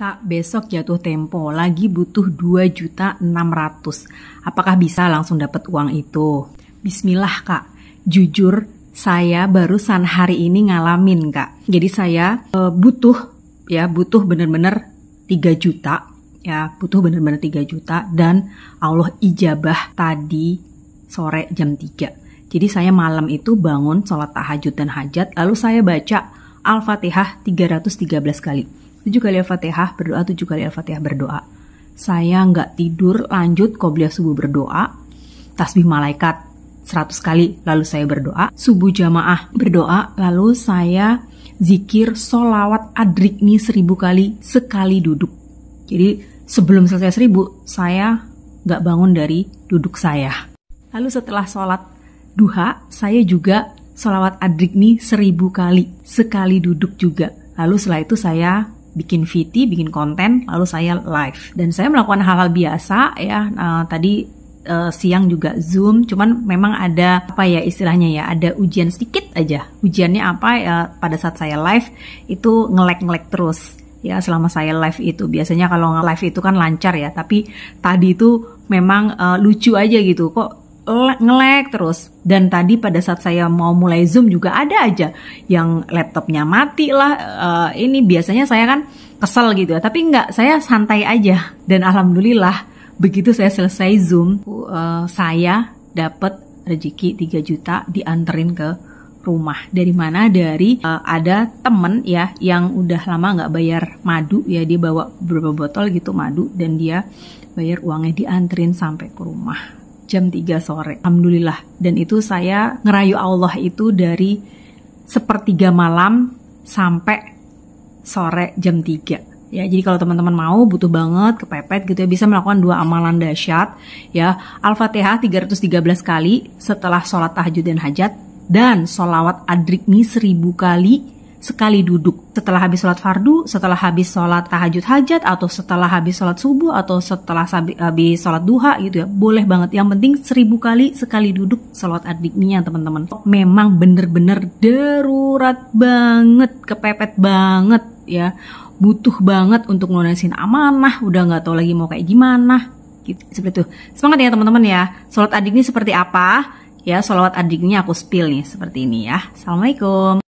Kak, besok jatuh tempo, lagi butuh 2 juta 600. Apakah bisa langsung dapat uang itu? Bismillah, Kak. Jujur, saya barusan hari ini ngalamin, Kak. Jadi saya e, butuh ya, butuh bener-bener 3 juta ya, butuh bener-bener 3 juta dan Allah ijabah tadi sore jam 3. Jadi saya malam itu bangun sholat tahajud dan hajat, lalu saya baca Al-Fatihah 313 kali. 7 kali Al-Fatihah, berdoa 7 kali Al-Fatihah, berdoa. Saya nggak tidur, lanjut qobliyah subuh berdoa, tasbih malaikat 100 kali, lalu saya berdoa, subuh jamaah berdoa, lalu saya zikir solawat adrikni 1000 kali sekali duduk. Jadi sebelum selesai 1000, saya nggak bangun dari duduk saya. Lalu setelah sholat duha, saya juga sholawat adrik nih seribu kali, sekali duduk juga. Lalu setelah itu saya bikin VT, bikin konten, lalu saya live. Dan saya melakukan hal-hal biasa ya. Uh, tadi uh, siang juga Zoom, cuman memang ada apa ya istilahnya ya, ada ujian sedikit aja. Ujiannya apa ya pada saat saya live itu ngelek-ngelek terus ya selama saya live itu. Biasanya kalau live itu kan lancar ya, tapi tadi itu memang uh, lucu aja gitu kok ngelek terus dan tadi pada saat saya mau mulai zoom juga ada aja yang laptopnya mati lah uh, ini biasanya saya kan kesel gitu ya tapi nggak saya santai aja dan alhamdulillah begitu saya selesai zoom uh, saya dapat rezeki 3 juta dianterin ke rumah dari mana dari uh, ada temen ya yang udah lama nggak bayar madu ya dia bawa beberapa botol gitu madu dan dia bayar uangnya dianterin sampai ke rumah jam 3 sore. Alhamdulillah. Dan itu saya ngerayu Allah itu dari sepertiga malam sampai sore jam 3 ya jadi kalau teman-teman mau butuh banget kepepet gitu ya bisa melakukan dua amalan dahsyat ya al-fatihah 313 kali setelah sholat tahajud dan hajat dan sholawat adrikmi 1000 kali sekali duduk. Setelah habis sholat fardu, setelah habis sholat tahajud hajat, atau setelah habis sholat subuh, atau setelah habis sholat duha gitu ya. Boleh banget. Yang penting seribu kali sekali duduk sholat adiknya teman-teman. Memang bener-bener darurat banget, kepepet banget ya. Butuh banget untuk ngelunasin amanah, udah nggak tahu lagi mau kayak gimana. Gitu, seperti itu. Semangat ya teman-teman ya. Sholat adik ini seperti apa? Ya, sholawat adiknya aku spill nih seperti ini ya. Assalamualaikum.